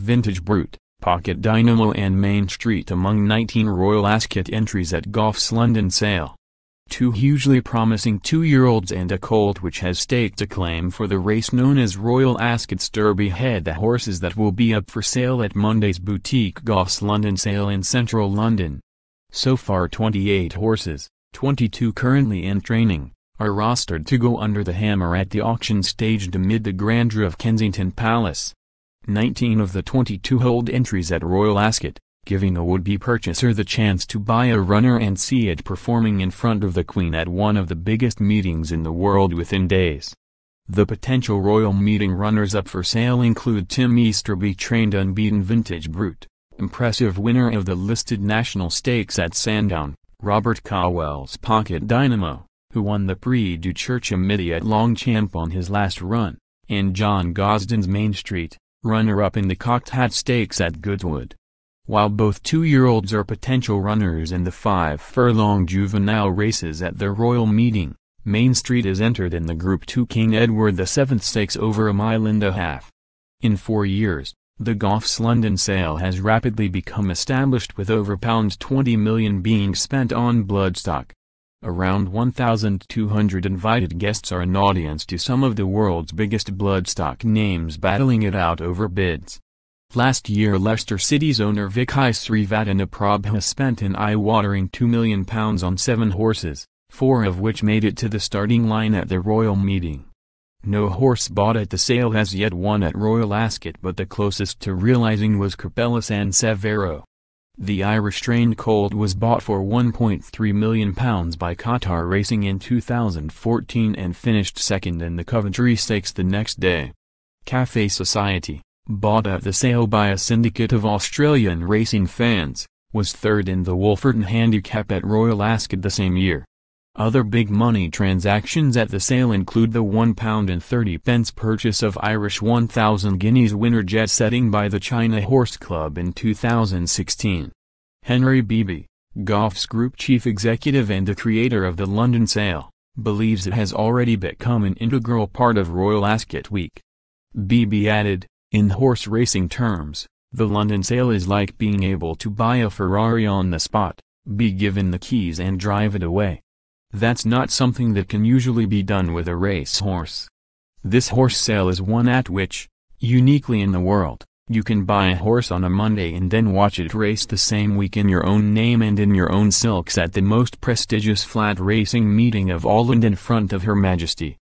Vintage Brute, Pocket Dynamo and Main Street among 19 Royal Ascot entries at Golf's London sale. Two hugely promising two-year-olds and a colt which has staked a claim for the race known as Royal Ascot's Derby Head the horses that will be up for sale at Monday's boutique Golf's London sale in central London. So far 28 horses, 22 currently in training, are rostered to go under the hammer at the auction staged amid the grandeur of Kensington Palace. 19 of the 22 hold entries at Royal Ascot, giving a would-be purchaser the chance to buy a runner and see it performing in front of the Queen at one of the biggest meetings in the world within days. The potential Royal Meeting runners-up for sale include Tim Easterby trained unbeaten vintage brute, impressive winner of the listed national stakes at Sandown, Robert Cowell's pocket dynamo, who won the Prix du Church Midi at Longchamp on his last run, and John Gosden's Main Street, runner-up in the Cocked Hat Stakes at Goodwood. While both two-year-olds are potential runners in the five-furlong juvenile races at the Royal Meeting, Main Street is entered in the Group 2 King Edward VII Stakes over a mile and a half. In four years, the Goff's London sale has rapidly become established with over £20 million being spent on bloodstock. Around 1,200 invited guests are an audience to some of the world's biggest bloodstock names battling it out over bids. Last year Leicester City's owner Vikai Srivaddhanaprabha spent an eye-watering £2 million on seven horses, four of which made it to the starting line at the royal meeting. No horse bought at the sale has yet won at Royal Ascot but the closest to realizing was Capella San Severo. The Irish trained colt was bought for £1.3 million by Qatar Racing in 2014 and finished second in the Coventry Stakes the next day. Cafe Society, bought at the sale by a syndicate of Australian racing fans, was third in the Wolferton Handicap at Royal Ascot the same year. Other big money transactions at the sale include the £1.30 purchase of Irish 1,000 guineas winner jet setting by the China Horse Club in 2016. Henry Beebe, Golf's group chief executive and the creator of the London sale, believes it has already become an integral part of Royal Ascot Week. Beebe added, in horse racing terms, the London sale is like being able to buy a Ferrari on the spot, be given the keys and drive it away. That's not something that can usually be done with a racehorse. This horse sale is one at which, uniquely in the world, you can buy a horse on a Monday and then watch it race the same week in your own name and in your own silks at the most prestigious flat racing meeting of all and in front of Her Majesty.